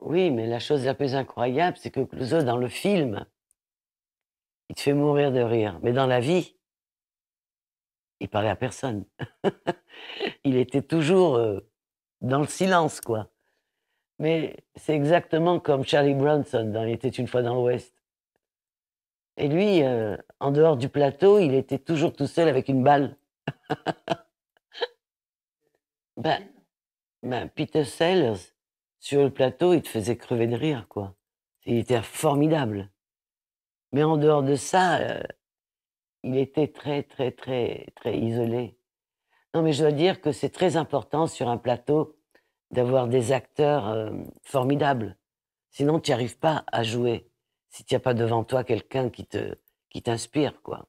Oui, mais la chose la plus incroyable, c'est que Clouseau, dans le film, il te fait mourir de rire. Mais dans la vie, il parlait à personne. il était toujours euh, dans le silence, quoi. Mais c'est exactement comme Charlie Bronson dans Il était une fois dans l'Ouest. Et lui, euh, en dehors du plateau, il était toujours tout seul avec une balle. ben, ben, Peter Sellers, sur le plateau, il te faisait crever de rire, quoi. Il était formidable. Mais en dehors de ça, euh, il était très, très, très, très isolé. Non, mais je dois dire que c'est très important sur un plateau d'avoir des acteurs euh, formidables. Sinon, tu n'arrives pas à jouer si tu n'y pas devant toi quelqu'un qui te qui t'inspire, quoi.